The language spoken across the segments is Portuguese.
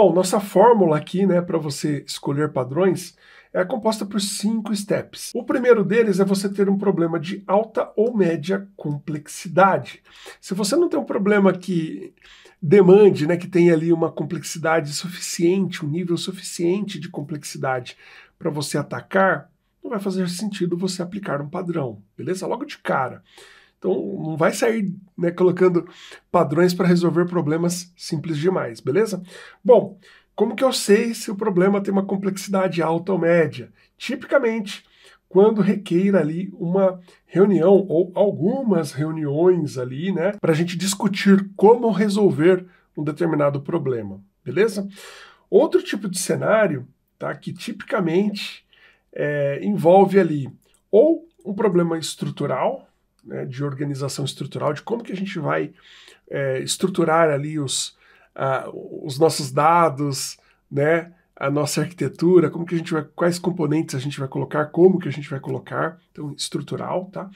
Bom, nossa fórmula aqui, né, para você escolher padrões, é composta por cinco steps. O primeiro deles é você ter um problema de alta ou média complexidade. Se você não tem um problema que demande, né, que tenha ali uma complexidade suficiente, um nível suficiente de complexidade para você atacar, não vai fazer sentido você aplicar um padrão, beleza? Logo de cara. Então, não vai sair né, colocando padrões para resolver problemas simples demais, beleza? Bom, como que eu sei se o problema tem uma complexidade alta ou média? Tipicamente, quando requeira ali uma reunião ou algumas reuniões ali, né, para a gente discutir como resolver um determinado problema, beleza? Outro tipo de cenário, tá, que tipicamente é, envolve ali ou um problema estrutural, né, de organização estrutural, de como que a gente vai é, estruturar ali os, os nossos dados, né, a nossa arquitetura, como que a gente vai, quais componentes a gente vai colocar, como que a gente vai colocar, então estrutural, tá?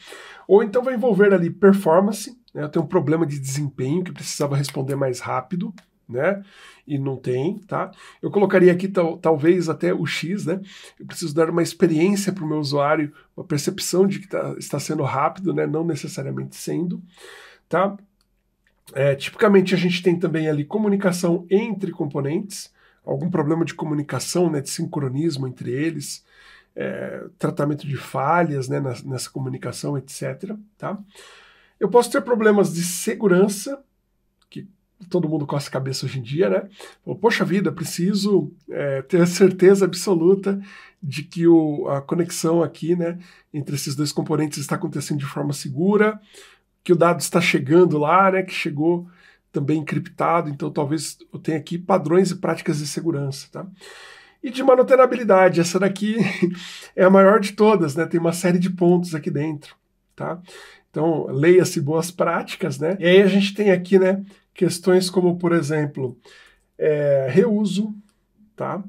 Ou então vai envolver ali performance, né, eu tenho um problema de desempenho que precisava responder mais rápido, né? E não tem, tá? Eu colocaria aqui tal, talvez até o X, né? Eu preciso dar uma experiência para o meu usuário, uma percepção de que tá, está sendo rápido, né? Não necessariamente sendo, tá? É, tipicamente a gente tem também ali comunicação entre componentes, algum problema de comunicação, né? De sincronismo entre eles, é, tratamento de falhas, né? nessa comunicação, etc, tá? Eu posso ter problemas de segurança, todo mundo coça a cabeça hoje em dia, né? Poxa vida, preciso é, ter a certeza absoluta de que o, a conexão aqui, né, entre esses dois componentes está acontecendo de forma segura, que o dado está chegando lá, né, que chegou também encriptado, então talvez eu tenha aqui padrões e práticas de segurança, tá? E de manutenabilidade, essa daqui é a maior de todas, né? Tem uma série de pontos aqui dentro, tá? Então, leia-se boas práticas, né? E aí a gente tem aqui, né, questões como, por exemplo, é, reuso, tá?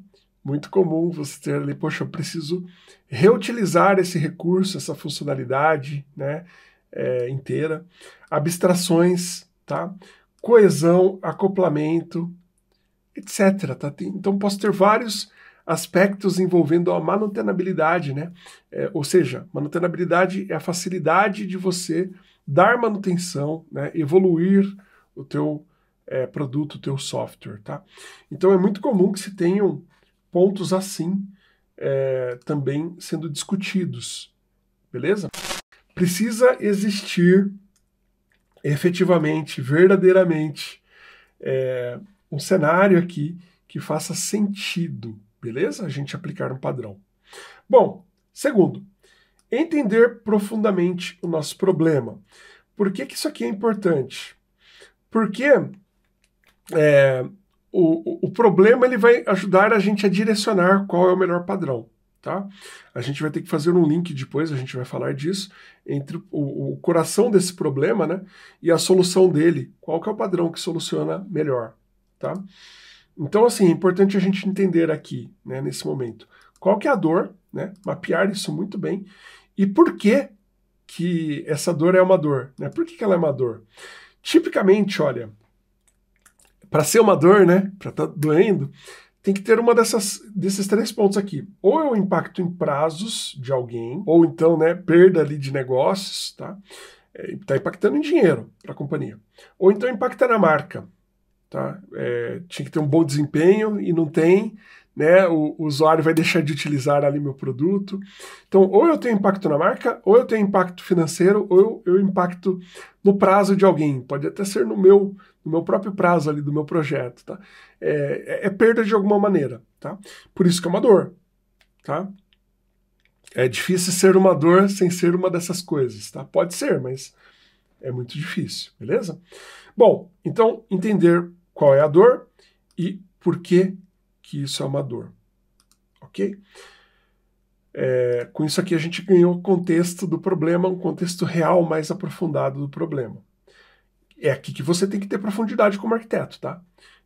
Muito comum você ter ali, poxa, eu preciso reutilizar esse recurso, essa funcionalidade, né, é, inteira. Abstrações, tá? Coesão, acoplamento, etc. Tá? Tem, então posso ter vários aspectos envolvendo a manutenabilidade, né? É, ou seja, manutenabilidade é a facilidade de você dar manutenção, né, evoluir, o teu é, produto, o teu software, tá? Então é muito comum que se tenham pontos assim é, também sendo discutidos, beleza? Precisa existir efetivamente, verdadeiramente, é, um cenário aqui que faça sentido, beleza? A gente aplicar um padrão. Bom, segundo, entender profundamente o nosso problema. Por que, que isso aqui é importante? Porque é, o, o problema ele vai ajudar a gente a direcionar qual é o melhor padrão. Tá? A gente vai ter que fazer um link depois, a gente vai falar disso, entre o, o coração desse problema né, e a solução dele. Qual que é o padrão que soluciona melhor? Tá? Então, assim, é importante a gente entender aqui, né, nesse momento, qual que é a dor, né, mapear isso muito bem, e por que, que essa dor é uma dor, né? Por que, que ela é uma dor? Tipicamente, olha, para ser uma dor, né, para estar tá doendo, tem que ter uma dessas desses três pontos aqui. Ou é o um impacto em prazos de alguém, ou então, né, perda ali de negócios, tá? Está é, impactando em dinheiro para a companhia. Ou então impacta na marca, tá? É, tinha que ter um bom desempenho e não tem, né? O, o, usuário vai deixar de utilizar ali meu produto. Então, ou eu tenho impacto na marca, ou eu tenho impacto financeiro, ou eu, eu impacto no prazo de alguém. Pode até ser no meu, no meu próprio prazo ali do meu projeto, tá? É, é, é perda de alguma maneira, tá? Por isso que é uma dor, tá? É difícil ser uma dor sem ser uma dessas coisas, tá? Pode ser, mas é muito difícil, beleza? Bom, então entender qual é a dor e por que que isso é uma dor. Ok? É, com isso aqui a gente ganhou o contexto do problema, um contexto real mais aprofundado do problema. É aqui que você tem que ter profundidade como arquiteto, tá?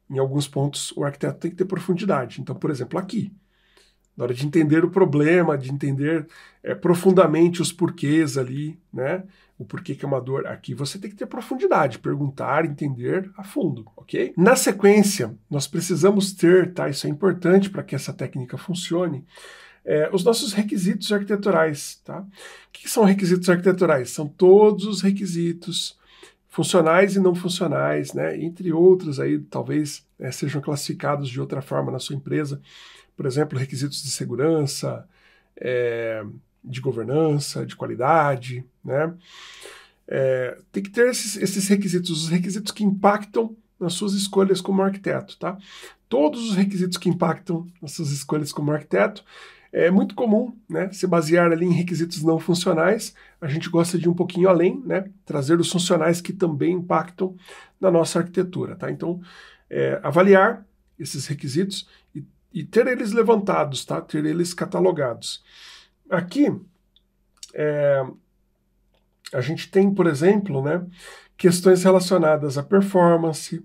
Em alguns pontos o arquiteto tem que ter profundidade. Então, por exemplo, aqui na hora de entender o problema, de entender é, profundamente os porquês ali, né? O porquê que é uma dor aqui, você tem que ter profundidade, perguntar, entender a fundo, ok? Na sequência, nós precisamos ter, tá? Isso é importante para que essa técnica funcione. É, os nossos requisitos arquiteturais, tá? O que são requisitos arquiteturais? São todos os requisitos funcionais e não funcionais, né? Entre outros aí, talvez é, sejam classificados de outra forma na sua empresa, por exemplo, requisitos de segurança, é, de governança, de qualidade, né? É, tem que ter esses, esses, requisitos, os requisitos que impactam nas suas escolhas como arquiteto, tá? Todos os requisitos que impactam nas suas escolhas como arquiteto. É muito comum, né, se basear ali em requisitos não funcionais. A gente gosta de ir um pouquinho além, né, trazer os funcionais que também impactam na nossa arquitetura, tá? Então, é, avaliar esses requisitos e e ter eles levantados, tá? ter eles catalogados. Aqui, é, a gente tem, por exemplo, né, questões relacionadas à performance,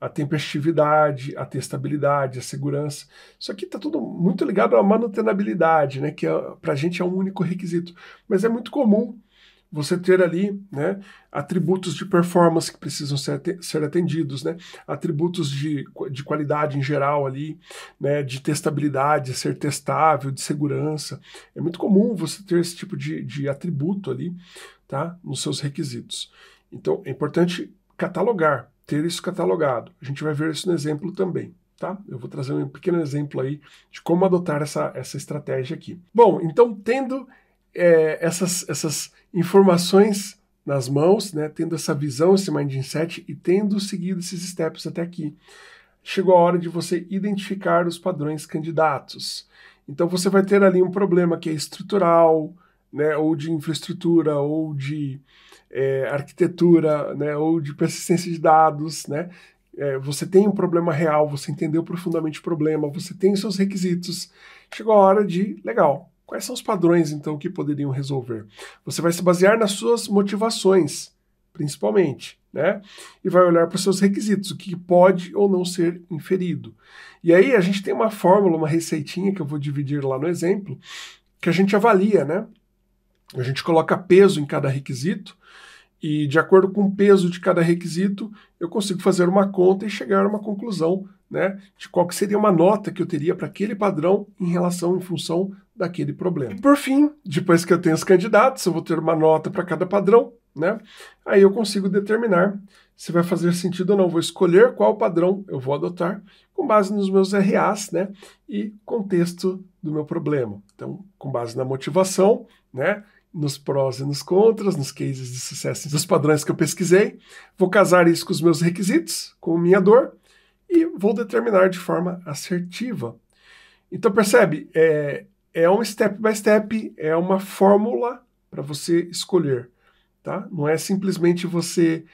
à tempestividade, à testabilidade, à segurança. Isso aqui está tudo muito ligado à manutenabilidade, né, que é, para a gente é um único requisito, mas é muito comum você ter ali né, atributos de performance que precisam ser, ser atendidos, né, atributos de, de qualidade em geral ali, né, de testabilidade, ser testável, de segurança. É muito comum você ter esse tipo de, de atributo ali tá, nos seus requisitos. Então é importante catalogar, ter isso catalogado. A gente vai ver isso no exemplo também. Tá? Eu vou trazer um pequeno exemplo aí de como adotar essa, essa estratégia aqui. Bom, então tendo é, essas, essas informações nas mãos, né, tendo essa visão, esse mindset e tendo seguido esses steps até aqui. Chegou a hora de você identificar os padrões candidatos. Então você vai ter ali um problema que é estrutural, né, ou de infraestrutura, ou de é, arquitetura, né, ou de persistência de dados, né? É, você tem um problema real, você entendeu profundamente o problema, você tem os seus requisitos. Chegou a hora de, legal, Quais são os padrões, então, que poderiam resolver? Você vai se basear nas suas motivações, principalmente, né? E vai olhar para os seus requisitos, o que pode ou não ser inferido. E aí a gente tem uma fórmula, uma receitinha que eu vou dividir lá no exemplo, que a gente avalia, né? A gente coloca peso em cada requisito e, de acordo com o peso de cada requisito, eu consigo fazer uma conta e chegar a uma conclusão né, de qual que seria uma nota que eu teria para aquele padrão em relação, em função daquele problema. E por fim, depois que eu tenho os candidatos, eu vou ter uma nota para cada padrão, né? Aí eu consigo determinar se vai fazer sentido ou não. Vou escolher qual padrão eu vou adotar com base nos meus RAs, né? E contexto do meu problema. Então, com base na motivação, né? nos prós e nos contras, nos cases de sucesso, nos padrões que eu pesquisei, vou casar isso com os meus requisitos, com minha dor, e vou determinar de forma assertiva. Então, percebe, é, é um step by step, é uma fórmula para você escolher, tá? Não é simplesmente você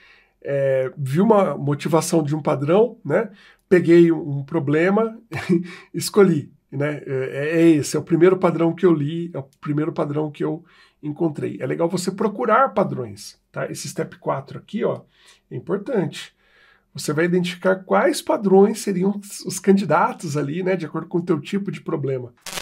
é, viu uma motivação de um padrão, né? Peguei um problema, escolhi, né? É, é esse, é o primeiro padrão que eu li, é o primeiro padrão que eu encontrei. É legal você procurar padrões, tá? Esse step 4 aqui, ó, é importante. Você vai identificar quais padrões seriam os candidatos ali, né, de acordo com o teu tipo de problema.